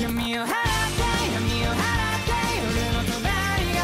闇を払って闇を払って俺の隣が鬼から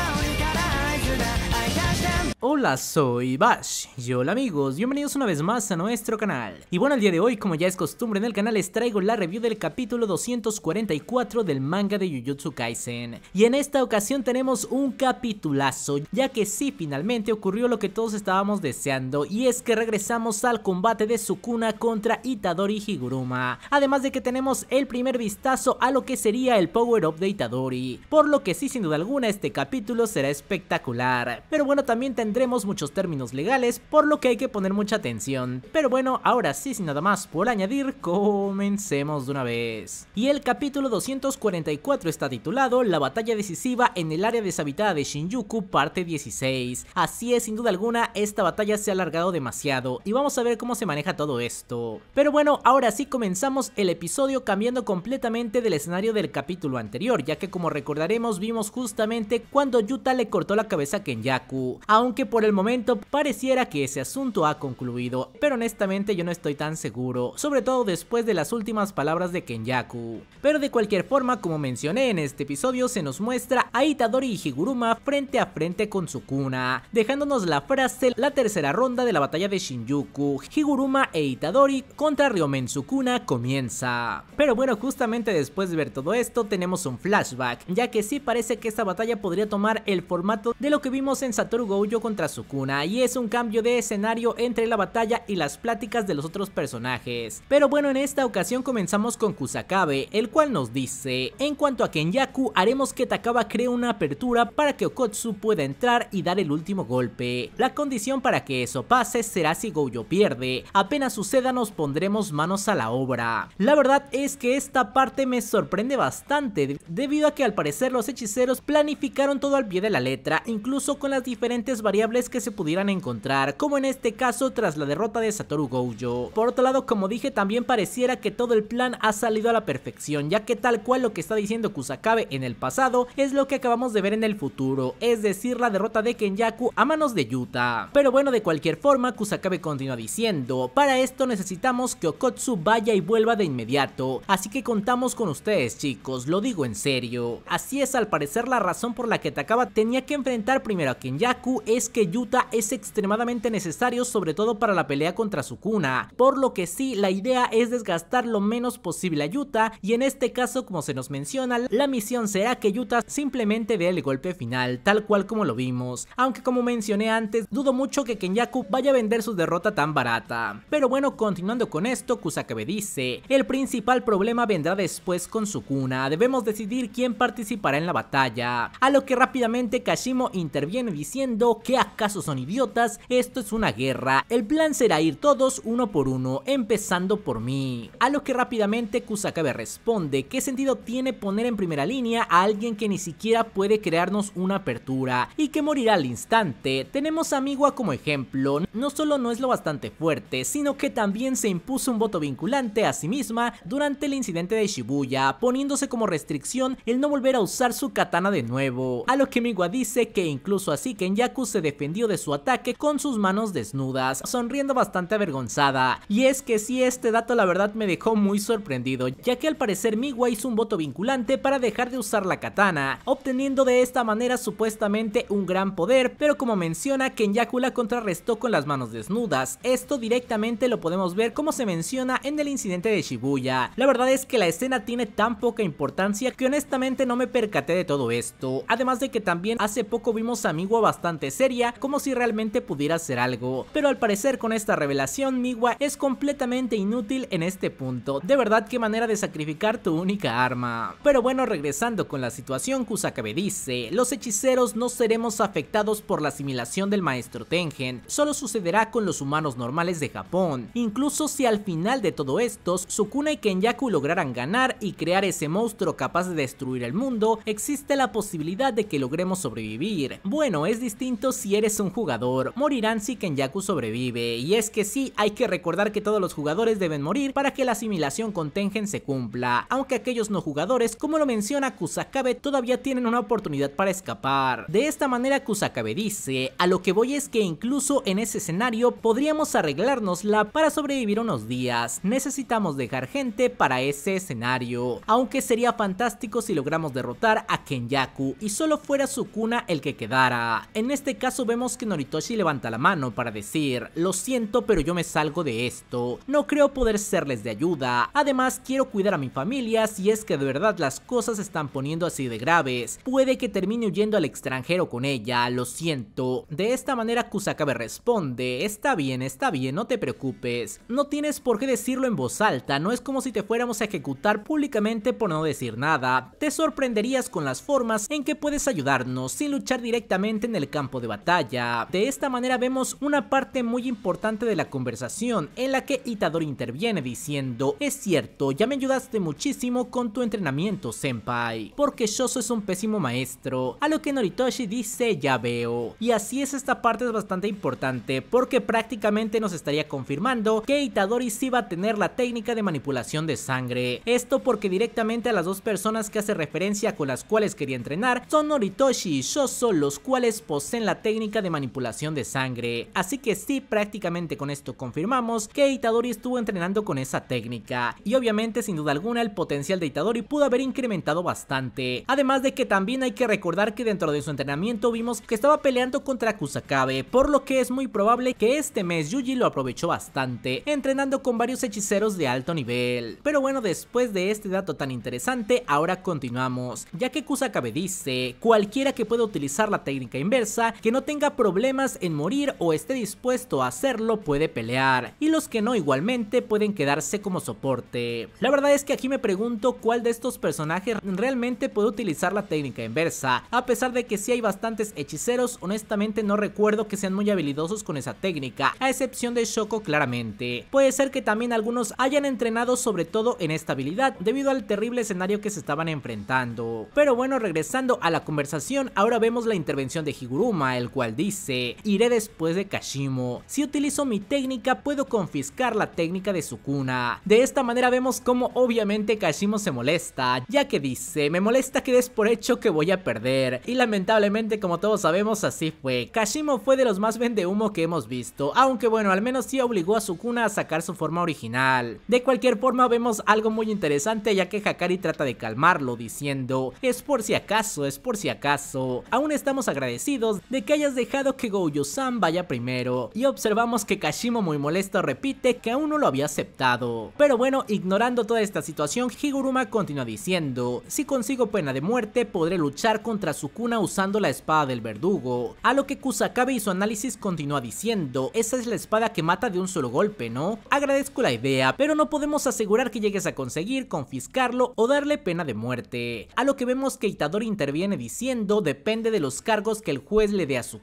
合図だ愛出して Hola, soy Bash y hola amigos, bienvenidos una vez más a nuestro canal. Y bueno, el día de hoy, como ya es costumbre en el canal, les traigo la review del capítulo 244 del manga de Jujutsu Kaisen. Y en esta ocasión tenemos un capitulazo, ya que sí, finalmente ocurrió lo que todos estábamos deseando, y es que regresamos al combate de Sukuna contra Itadori Higuruma. Además de que tenemos el primer vistazo a lo que sería el power-up de Itadori, por lo que sí, sin duda alguna, este capítulo será espectacular. Pero bueno, también tendremos muchos términos legales, por lo que hay que poner mucha atención. Pero bueno, ahora sí, sin nada más por añadir, comencemos de una vez. Y el capítulo 244 está titulado La batalla decisiva en el área deshabitada de Shinjuku, parte 16. Así es, sin duda alguna, esta batalla se ha alargado demasiado y vamos a ver cómo se maneja todo esto. Pero bueno, ahora sí comenzamos el episodio cambiando completamente del escenario del capítulo anterior, ya que como recordaremos vimos justamente cuando Yuta le cortó la cabeza a Kenyaku, aunque por por el momento pareciera que ese asunto ha concluido, pero honestamente yo no estoy tan seguro, sobre todo después de las últimas palabras de Kenyaku. Pero de cualquier forma, como mencioné en este episodio, se nos muestra a Itadori y Higuruma frente a frente con Sukuna, dejándonos la frase la tercera ronda de la batalla de Shinjuku, Higuruma e Itadori contra Ryomen Sukuna comienza. Pero bueno, justamente después de ver todo esto tenemos un flashback, ya que sí parece que esta batalla podría tomar el formato de lo que vimos en Satoru Gojo contra su Sukuna y es un cambio de escenario entre la batalla y las pláticas de los otros personajes. Pero bueno, en esta ocasión comenzamos con Kusakabe, el cual nos dice, en cuanto a Kenyaku, haremos que Takaba cree una apertura para que Okotsu pueda entrar y dar el último golpe. La condición para que eso pase será si Gojo pierde, apenas suceda nos pondremos manos a la obra. La verdad es que esta parte me sorprende bastante, debido a que al parecer los hechiceros planificaron todo al pie de la letra, incluso con las diferentes variables que se pudieran encontrar, como en este caso tras la derrota de Satoru Gojo. Por otro lado, como dije, también pareciera que todo el plan ha salido a la perfección, ya que tal cual lo que está diciendo Kusakabe en el pasado es lo que acabamos de ver en el futuro, es decir, la derrota de Kenyaku a manos de Yuta. Pero bueno, de cualquier forma, Kusakabe continúa diciendo, para esto necesitamos que Okotsu vaya y vuelva de inmediato, así que contamos con ustedes chicos, lo digo en serio. Así es, al parecer la razón por la que Takaba tenía que enfrentar primero a Kenyaku es que Yuta es extremadamente necesario sobre todo para la pelea contra Sukuna, por lo que sí, la idea es desgastar lo menos posible a Yuta y en este caso como se nos menciona, la misión será que Yuta simplemente dé el golpe final, tal cual como lo vimos, aunque como mencioné antes, dudo mucho que Kenyaku vaya a vender su derrota tan barata. Pero bueno, continuando con esto, Kusakabe dice, el principal problema vendrá después con Sukuna, debemos decidir quién participará en la batalla, a lo que rápidamente Kashimo interviene diciendo que a caso son idiotas? Esto es una guerra. El plan será ir todos uno por uno, empezando por mí. A lo que rápidamente Kusakabe responde, ¿qué sentido tiene poner en primera línea a alguien que ni siquiera puede crearnos una apertura y que morirá al instante? Tenemos a Miwa como ejemplo, no solo no es lo bastante fuerte, sino que también se impuso un voto vinculante a sí misma durante el incidente de Shibuya, poniéndose como restricción el no volver a usar su katana de nuevo. A lo que Miwa dice que incluso así Kenyaku se defendió de su ataque con sus manos desnudas, sonriendo bastante avergonzada. Y es que si este dato la verdad me dejó muy sorprendido, ya que al parecer Miwa hizo un voto vinculante para dejar de usar la katana, obteniendo de esta manera supuestamente un gran poder, pero como menciona, Kenyaku la contrarrestó con las manos desnudas. Esto directamente lo podemos ver como se menciona en el incidente de Shibuya. La verdad es que la escena tiene tan poca importancia que honestamente no me percaté de todo esto. Además de que también hace poco vimos a Miwa bastante seria como si realmente pudiera hacer algo. Pero al parecer con esta revelación Miwa es completamente inútil en este punto. De verdad qué manera de sacrificar tu única arma. Pero bueno regresando con la situación Kusakabe dice, los hechiceros no seremos afectados por la asimilación del maestro Tengen, solo sucederá con los humanos normales de Japón. Incluso si al final de todo esto Sukuna y Kenyaku lograran ganar y crear ese monstruo capaz de destruir el mundo, existe la posibilidad de que logremos sobrevivir. Bueno, es distinto si eres es un jugador, morirán si Kenyaku sobrevive, y es que sí, hay que recordar que todos los jugadores deben morir para que la asimilación con Tengen se cumpla, aunque aquellos no jugadores, como lo menciona Kusakabe, todavía tienen una oportunidad para escapar. De esta manera Kusakabe dice, a lo que voy es que incluso en ese escenario podríamos arreglárnosla para sobrevivir unos días, necesitamos dejar gente para ese escenario, aunque sería fantástico si logramos derrotar a Kenyaku y solo fuera su cuna el que quedara. En este caso vemos que Noritoshi levanta la mano para decir, lo siento pero yo me salgo de esto, no creo poder serles de ayuda, además quiero cuidar a mi familia si es que de verdad las cosas se están poniendo así de graves, puede que termine huyendo al extranjero con ella, lo siento. De esta manera Kusakabe responde, está bien, está bien, no te preocupes, no tienes por qué decirlo en voz alta, no es como si te fuéramos a ejecutar públicamente por no decir nada, te sorprenderías con las formas en que puedes ayudarnos sin luchar directamente en el campo de batalla de esta manera vemos una parte muy importante de la conversación en la que Itadori interviene diciendo Es cierto, ya me ayudaste muchísimo con tu entrenamiento, senpai, porque Shoso es un pésimo maestro. A lo que Noritoshi dice, ya veo. Y así es, esta parte es bastante importante porque prácticamente nos estaría confirmando que Itadori sí va a tener la técnica de manipulación de sangre. Esto porque directamente a las dos personas que hace referencia con las cuales quería entrenar son Noritoshi y Shoso, los cuales poseen la técnica de manipulación de sangre, así que sí, prácticamente con esto confirmamos que Itadori estuvo entrenando con esa técnica, y obviamente sin duda alguna el potencial de Itadori pudo haber incrementado bastante, además de que también hay que recordar que dentro de su entrenamiento vimos que estaba peleando contra Kusakabe, por lo que es muy probable que este mes Yuji lo aprovechó bastante, entrenando con varios hechiceros de alto nivel. Pero bueno, después de este dato tan interesante, ahora continuamos, ya que Kusakabe dice, cualquiera que pueda utilizar la técnica inversa, que no tenga problemas en morir o esté dispuesto a hacerlo puede pelear, y los que no igualmente pueden quedarse como soporte. La verdad es que aquí me pregunto cuál de estos personajes realmente puede utilizar la técnica inversa, a pesar de que si hay bastantes hechiceros, honestamente no recuerdo que sean muy habilidosos con esa técnica, a excepción de Shoko claramente. Puede ser que también algunos hayan entrenado sobre todo en esta habilidad, debido al terrible escenario que se estaban enfrentando. Pero bueno, regresando a la conversación, ahora vemos la intervención de Higuruma, el cual dice, iré después de Kashimo, si utilizo mi técnica puedo confiscar la técnica de Sukuna. De esta manera vemos como obviamente Kashimo se molesta, ya que dice, me molesta que des por hecho que voy a perder. Y lamentablemente como todos sabemos así fue, Kashimo fue de los más humo que hemos visto, aunque bueno al menos sí obligó a Sukuna a sacar su forma original. De cualquier forma vemos algo muy interesante ya que Hakari trata de calmarlo diciendo, es por si acaso, es por si acaso. Aún estamos agradecidos de que hayas dejado que Gojo-san vaya primero y observamos que Kashimo muy molesto repite que aún no lo había aceptado. Pero bueno, ignorando toda esta situación, Higuruma continúa diciendo, si consigo pena de muerte podré luchar contra Sukuna usando la espada del verdugo. A lo que Kusakabe y su análisis continúa diciendo, esa es la espada que mata de un solo golpe, ¿no? Agradezco la idea, pero no podemos asegurar que llegues a conseguir, confiscarlo o darle pena de muerte. A lo que vemos que Itadori interviene diciendo, depende de los cargos que el juez le dé a su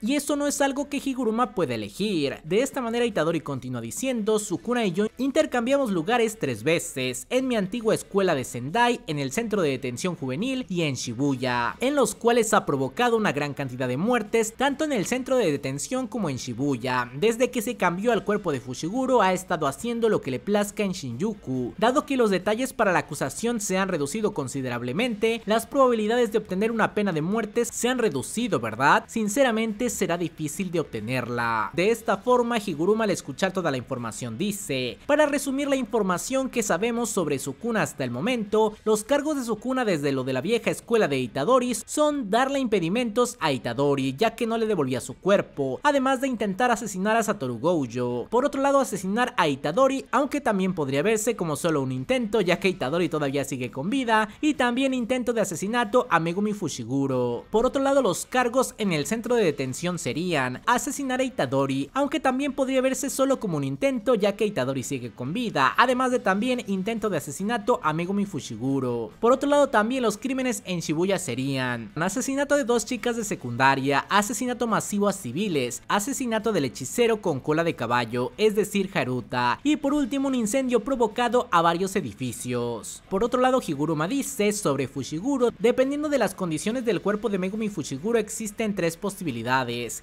y eso no es algo que Higuruma puede elegir. De esta manera Itadori continúa diciendo, Sukuna y yo intercambiamos lugares tres veces, en mi antigua escuela de Sendai, en el centro de detención juvenil y en Shibuya, en los cuales ha provocado una gran cantidad de muertes, tanto en el centro de detención como en Shibuya. Desde que se cambió al cuerpo de Fushiguro ha estado haciendo lo que le plazca en Shinjuku. Dado que los detalles para la acusación se han reducido considerablemente, las probabilidades de obtener una pena de muertes se han reducido, ¿verdad? Sin sinceramente será difícil de obtenerla. De esta forma, Higuruma al escuchar toda la información dice, para resumir la información que sabemos sobre Sukuna hasta el momento, los cargos de Sukuna desde lo de la vieja escuela de Itadori son darle impedimentos a Itadori, ya que no le devolvía su cuerpo, además de intentar asesinar a Satoru Gojo. Por otro lado, asesinar a Itadori, aunque también podría verse como solo un intento, ya que Itadori todavía sigue con vida, y también intento de asesinato a Megumi Fushiguro. Por otro lado, los cargos en el centro de detención serían asesinar a Itadori, aunque también podría verse solo como un intento ya que Itadori sigue con vida, además de también intento de asesinato a Megumi Fushiguro. Por otro lado también los crímenes en Shibuya serían asesinato de dos chicas de secundaria, asesinato masivo a civiles, asesinato del hechicero con cola de caballo, es decir Haruta, y por último un incendio provocado a varios edificios. Por otro lado Higuruma dice sobre Fushiguro, dependiendo de las condiciones del cuerpo de Megumi Fushiguro existen tres posibilidades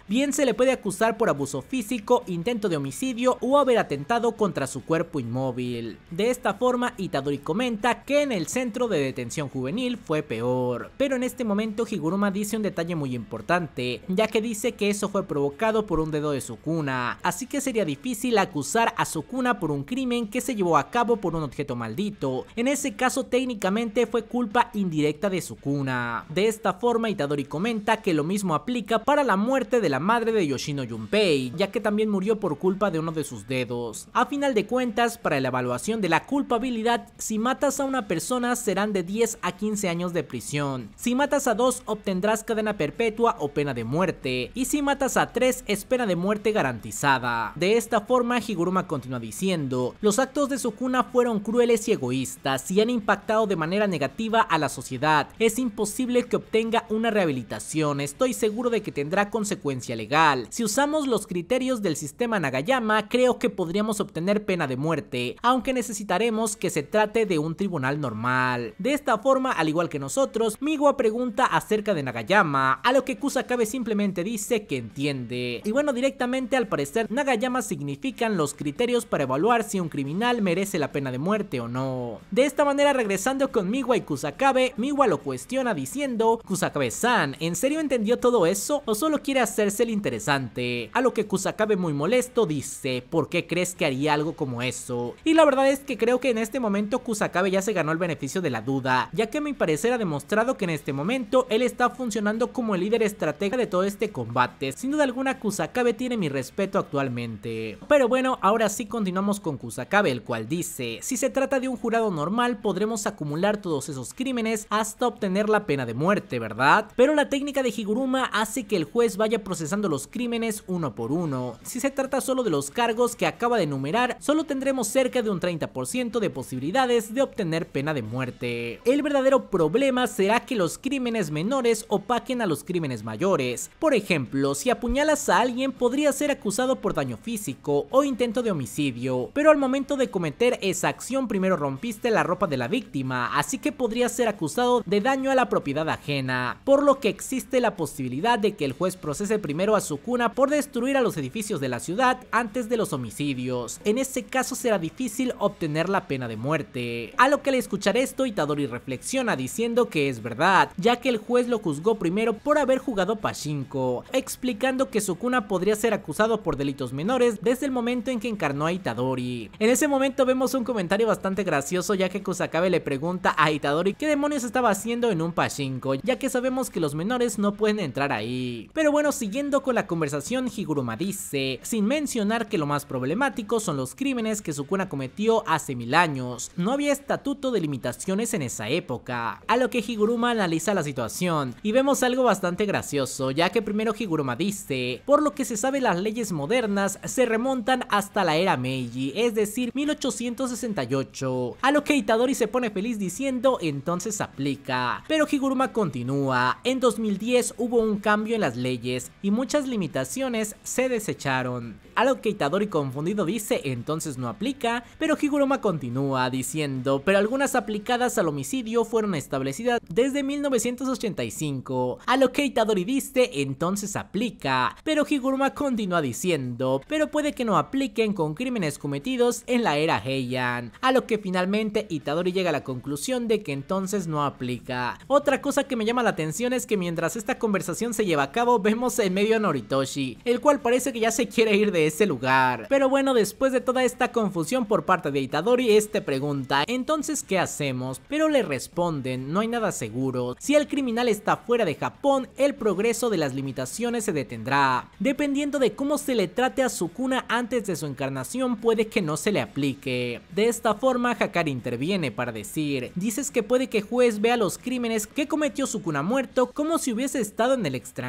Bien se le puede acusar por abuso físico, intento de homicidio o haber atentado contra su cuerpo inmóvil. De esta forma, Itadori comenta que en el centro de detención juvenil fue peor. Pero en este momento Higuruma dice un detalle muy importante, ya que dice que eso fue provocado por un dedo de Sukuna, así que sería difícil acusar a Sukuna por un crimen que se llevó a cabo por un objeto maldito. En ese caso técnicamente fue culpa indirecta de Sukuna. De esta forma Itadori comenta que lo mismo aplica para la muerte de la madre de Yoshino Junpei, ya que también murió por culpa de uno de sus dedos. A final de cuentas, para la evaluación de la culpabilidad, si matas a una persona serán de 10 a 15 años de prisión, si matas a dos obtendrás cadena perpetua o pena de muerte, y si matas a tres es pena de muerte garantizada. De esta forma, Higuruma continúa diciendo, los actos de Sukuna fueron crueles y egoístas y han impactado de manera negativa a la sociedad, es imposible que obtenga una rehabilitación, estoy seguro de que que tendrá consecuencia legal. Si usamos los criterios del sistema Nagayama, creo que podríamos obtener pena de muerte, aunque necesitaremos que se trate de un tribunal normal. De esta forma, al igual que nosotros, Miwa pregunta acerca de Nagayama, a lo que Kusakabe simplemente dice que entiende. Y bueno, directamente al parecer, Nagayama significan los criterios para evaluar si un criminal merece la pena de muerte o no. De esta manera, regresando con Miwa y Kusakabe, Miwa lo cuestiona diciendo, Kusakabe-san, ¿en serio entendió todo eso? o solo quiere hacerse el interesante. A lo que Kusakabe muy molesto dice, ¿por qué crees que haría algo como eso? Y la verdad es que creo que en este momento Kusakabe ya se ganó el beneficio de la duda, ya que a mi parecer ha demostrado que en este momento él está funcionando como el líder estratega de todo este combate. Sin duda alguna Kusakabe tiene mi respeto actualmente. Pero bueno, ahora sí continuamos con Kusakabe, el cual dice, si se trata de un jurado normal podremos acumular todos esos crímenes hasta obtener la pena de muerte, ¿verdad? Pero la técnica de Higuruma hace que que el juez vaya procesando los crímenes uno por uno. Si se trata solo de los cargos que acaba de enumerar, solo tendremos cerca de un 30% de posibilidades de obtener pena de muerte. El verdadero problema será que los crímenes menores opaquen a los crímenes mayores. Por ejemplo, si apuñalas a alguien podría ser acusado por daño físico o intento de homicidio, pero al momento de cometer esa acción primero rompiste la ropa de la víctima, así que podría ser acusado de daño a la propiedad ajena, por lo que existe la posibilidad de que el juez procese primero a Sukuna por destruir a los edificios de la ciudad antes de los homicidios. En ese caso será difícil obtener la pena de muerte. A lo que al escuchar esto, Itadori reflexiona diciendo que es verdad, ya que el juez lo juzgó primero por haber jugado Pachinko, explicando que Sukuna podría ser acusado por delitos menores desde el momento en que encarnó a Itadori. En ese momento vemos un comentario bastante gracioso ya que Kusakabe le pregunta a Itadori qué demonios estaba haciendo en un Pachinko, ya que sabemos que los menores no pueden entrar ahí. Pero bueno, siguiendo con la conversación, Higuruma dice, sin mencionar que lo más problemático son los crímenes que Sukuna cometió hace mil años, no había estatuto de limitaciones en esa época, a lo que Higuruma analiza la situación y vemos algo bastante gracioso, ya que primero Higuruma dice, por lo que se sabe las leyes modernas se remontan hasta la era Meiji, es decir 1868, a lo que Itadori se pone feliz diciendo entonces aplica, pero Higuruma continúa, en 2010 hubo un cambio las leyes y muchas limitaciones se desecharon. A lo que Itadori confundido dice entonces no aplica, pero Higuruma continúa diciendo, pero algunas aplicadas al homicidio fueron establecidas desde 1985. A lo que Itadori dice entonces aplica, pero Higuruma continúa diciendo, pero puede que no apliquen con crímenes cometidos en la era Heian. A lo que finalmente Itadori llega a la conclusión de que entonces no aplica. Otra cosa que me llama la atención es que mientras esta conversación se lleva a cabo vemos en medio a Noritoshi, el cual parece que ya se quiere ir de ese lugar. Pero bueno, después de toda esta confusión por parte de Itadori, este pregunta, entonces ¿qué hacemos? Pero le responden, no hay nada seguro. Si el criminal está fuera de Japón, el progreso de las limitaciones se detendrá. Dependiendo de cómo se le trate a Sukuna antes de su encarnación, puede que no se le aplique. De esta forma, Hakari interviene para decir, dices que puede que juez vea los crímenes que cometió Sukuna muerto como si hubiese estado en el extranjero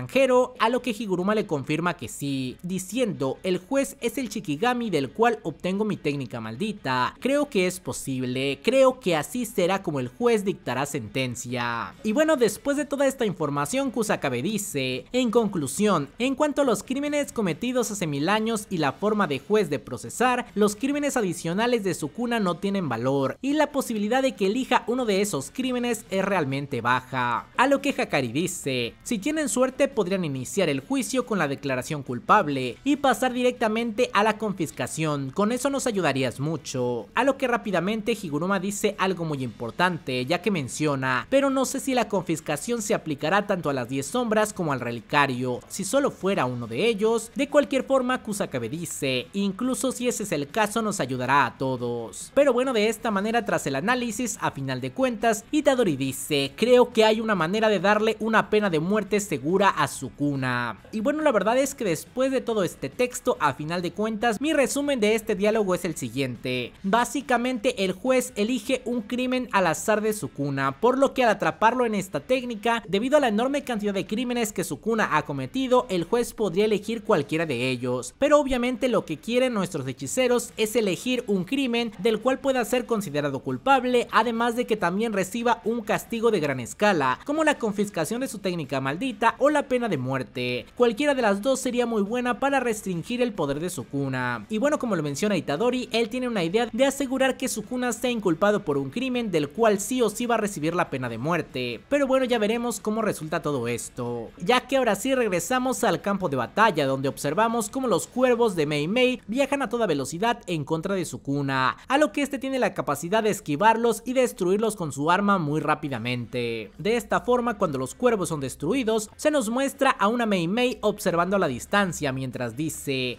a lo que Higuruma le confirma que sí, diciendo, el juez es el Shikigami del cual obtengo mi técnica maldita, creo que es posible, creo que así será como el juez dictará sentencia. Y bueno, después de toda esta información, Kusakabe dice, en conclusión, en cuanto a los crímenes cometidos hace mil años y la forma de juez de procesar, los crímenes adicionales de Sukuna no tienen valor, y la posibilidad de que elija uno de esos crímenes es realmente baja. A lo que Hakari dice, si tienen suerte podrían iniciar el juicio con la declaración culpable y pasar directamente a la confiscación, con eso nos ayudarías mucho. A lo que rápidamente Higuruma dice algo muy importante, ya que menciona, pero no sé si la confiscación se aplicará tanto a las 10 sombras como al relicario, si solo fuera uno de ellos, de cualquier forma Kusakabe dice, incluso si ese es el caso nos ayudará a todos. Pero bueno, de esta manera tras el análisis, a final de cuentas, Itadori dice, creo que hay una manera de darle una pena de muerte segura su cuna Y bueno, la verdad es que después de todo este texto, a final de cuentas, mi resumen de este diálogo es el siguiente. Básicamente, el juez elige un crimen al azar de su cuna por lo que al atraparlo en esta técnica, debido a la enorme cantidad de crímenes que su cuna ha cometido, el juez podría elegir cualquiera de ellos. Pero obviamente lo que quieren nuestros hechiceros es elegir un crimen del cual pueda ser considerado culpable, además de que también reciba un castigo de gran escala, como la confiscación de su técnica maldita o la pena de muerte. Cualquiera de las dos sería muy buena para restringir el poder de Sukuna. Y bueno, como lo menciona Itadori, él tiene una idea de asegurar que Sukuna sea inculpado por un crimen del cual sí o sí va a recibir la pena de muerte. Pero bueno, ya veremos cómo resulta todo esto. Ya que ahora sí regresamos al campo de batalla, donde observamos cómo los cuervos de Mei Mei viajan a toda velocidad en contra de Sukuna, a lo que este tiene la capacidad de esquivarlos y destruirlos con su arma muy rápidamente. De esta forma, cuando los cuervos son destruidos, se nos muestra muestra a una Mei Mei observando a la distancia mientras dice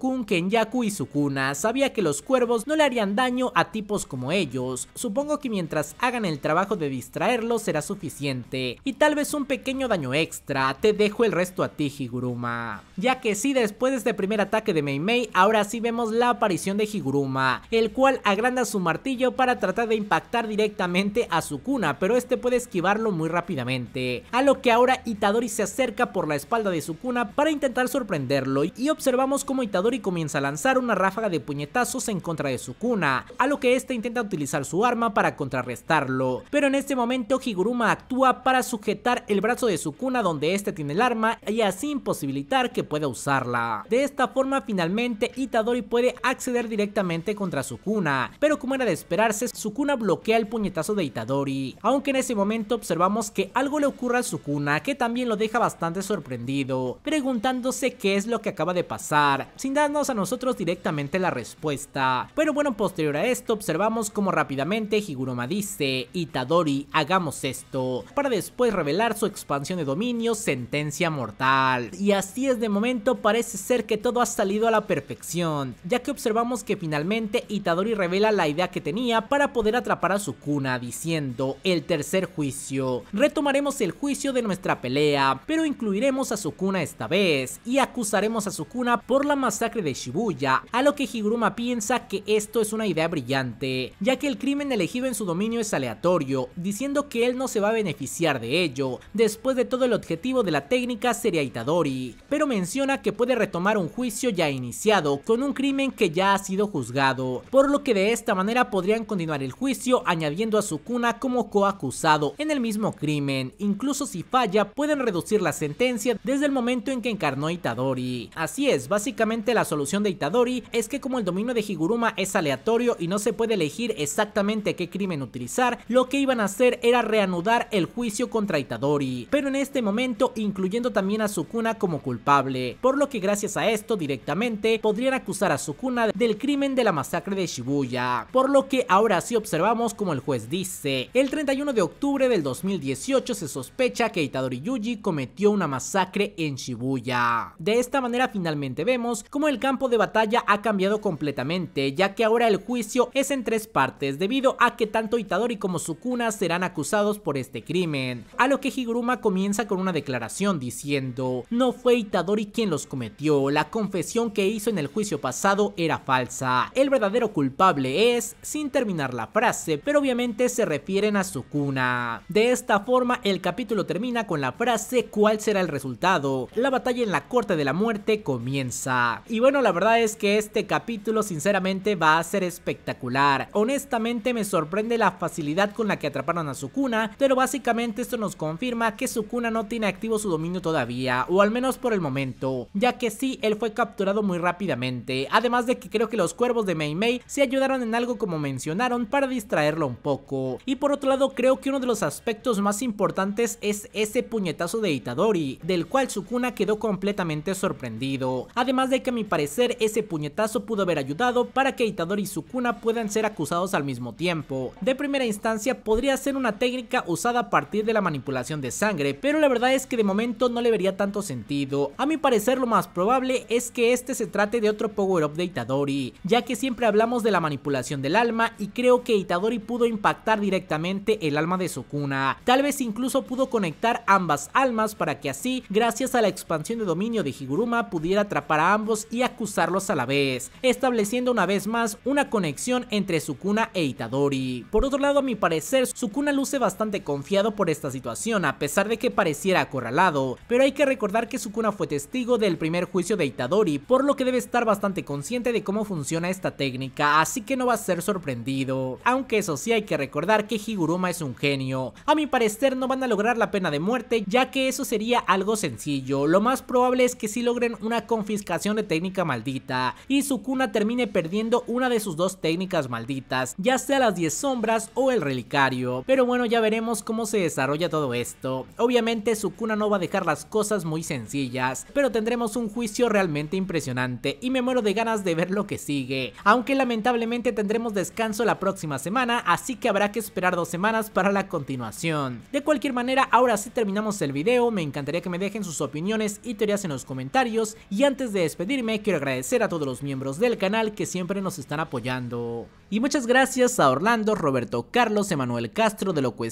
Kun Kenyaku y Sukuna sabía que los cuervos no le harían daño a tipos como ellos, supongo que mientras hagan el trabajo de distraerlos será suficiente y tal vez un pequeño daño extra, te dejo el resto a ti Higuruma. Ya que sí después de este primer ataque de Mei Mei ahora sí vemos la aparición de Higuruma, el cual agranda su martillo para tratar de impactar directamente a Sukuna pero este puede esquivarlo muy rápidamente, a lo que ahora Itadori se cerca por la espalda de Sukuna para intentar sorprenderlo y observamos como Itadori comienza a lanzar una ráfaga de puñetazos en contra de Sukuna, a lo que este intenta utilizar su arma para contrarrestarlo. Pero en este momento Higuruma actúa para sujetar el brazo de Sukuna donde este tiene el arma y así imposibilitar que pueda usarla. De esta forma finalmente Itadori puede acceder directamente contra Sukuna, pero como era de esperarse, Sukuna bloquea el puñetazo de Itadori. Aunque en ese momento observamos que algo le ocurre a Sukuna que también lo deja bastante sorprendido, preguntándose qué es lo que acaba de pasar, sin darnos a nosotros directamente la respuesta. Pero bueno, posterior a esto observamos como rápidamente Higuroma dice, Itadori, hagamos esto, para después revelar su expansión de dominio, sentencia mortal. Y así es de momento parece ser que todo ha salido a la perfección, ya que observamos que finalmente Itadori revela la idea que tenía para poder atrapar a Sukuna, diciendo, el tercer juicio. Retomaremos el juicio de nuestra pelea, pero incluiremos a Sukuna esta vez y acusaremos a Sukuna por la masacre de Shibuya, a lo que Higuruma piensa que esto es una idea brillante, ya que el crimen elegido en su dominio es aleatorio, diciendo que él no se va a beneficiar de ello, después de todo el objetivo de la técnica sería Itadori, pero menciona que puede retomar un juicio ya iniciado con un crimen que ya ha sido juzgado, por lo que de esta manera podrían continuar el juicio añadiendo a Sukuna como coacusado en el mismo crimen, incluso si falla pueden reducir la sentencia desde el momento en que encarnó Itadori. Así es, básicamente la solución de Itadori es que como el dominio de Higuruma es aleatorio y no se puede elegir exactamente qué crimen utilizar, lo que iban a hacer era reanudar el juicio contra Itadori, pero en este momento incluyendo también a Sukuna como culpable, por lo que gracias a esto directamente podrían acusar a Sukuna del crimen de la masacre de Shibuya, por lo que ahora sí observamos como el juez dice, el 31 de octubre del 2018 se sospecha que Itadori Yuji cometió una masacre en Shibuya. De esta manera finalmente vemos cómo el campo de batalla ha cambiado completamente, ya que ahora el juicio es en tres partes debido a que tanto Itadori como Sukuna serán acusados por este crimen, a lo que Higuruma comienza con una declaración diciendo, no fue Itadori quien los cometió, la confesión que hizo en el juicio pasado era falsa, el verdadero culpable es, sin terminar la frase, pero obviamente se refieren a Sukuna. De esta forma el capítulo termina con la frase cuál será el resultado. La batalla en la corte de la muerte comienza. Y bueno, la verdad es que este capítulo sinceramente va a ser espectacular. Honestamente me sorprende la facilidad con la que atraparon a Sukuna, pero básicamente esto nos confirma que Sukuna no tiene activo su dominio todavía, o al menos por el momento, ya que sí, él fue capturado muy rápidamente, además de que creo que los cuervos de Mei Mei se ayudaron en algo como mencionaron para distraerlo un poco. Y por otro lado, creo que uno de los aspectos más importantes es ese puñetazo de Itadori, del cual Sukuna quedó completamente sorprendido. Además de que a mi parecer ese puñetazo pudo haber ayudado para que Itadori y Sukuna puedan ser acusados al mismo tiempo. De primera instancia podría ser una técnica usada a partir de la manipulación de sangre, pero la verdad es que de momento no le vería tanto sentido. A mi parecer lo más probable es que este se trate de otro power-up de Itadori, ya que siempre hablamos de la manipulación del alma y creo que Itadori pudo impactar directamente el alma de Sukuna. Tal vez incluso pudo conectar ambas almas para que así, gracias a la expansión de dominio de Higuruma, pudiera atrapar a ambos y acusarlos a la vez, estableciendo una vez más una conexión entre Sukuna e Itadori. Por otro lado, a mi parecer, Sukuna luce bastante confiado por esta situación, a pesar de que pareciera acorralado, pero hay que recordar que Sukuna fue testigo del primer juicio de Itadori, por lo que debe estar bastante consciente de cómo funciona esta técnica, así que no va a ser sorprendido. Aunque eso sí hay que recordar que Higuruma es un genio. A mi parecer no van a lograr la pena de muerte, ya que eso sería algo sencillo, lo más probable es que si logren una confiscación de técnica maldita y Sukuna termine perdiendo una de sus dos técnicas malditas, ya sea las 10 sombras o el relicario, pero bueno ya veremos cómo se desarrolla todo esto. Obviamente Sukuna no va a dejar las cosas muy sencillas, pero tendremos un juicio realmente impresionante y me muero de ganas de ver lo que sigue, aunque lamentablemente tendremos descanso la próxima semana, así que habrá que esperar dos semanas para la continuación. De cualquier manera, ahora sí terminamos el video, me encantaría que me dejen sus opiniones y teorías en los comentarios y antes de despedirme quiero agradecer a todos los miembros del canal que siempre nos están apoyando. Y muchas gracias a Orlando, Roberto Carlos, Emanuel Castro, De Loco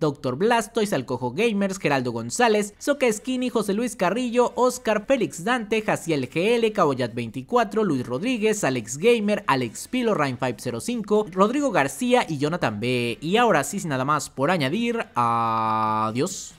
Dr. Blastoise, Alcojo Gamers, Geraldo González, Soca Skinny, José Luis Carrillo, Oscar Félix Dante, Jaciel GL, Caboyat24, Luis Rodríguez, Alex Gamer, Alex Pilo, Rain505, Rodrigo García y Jonathan B. Y ahora sí, sin nada más por añadir, adiós.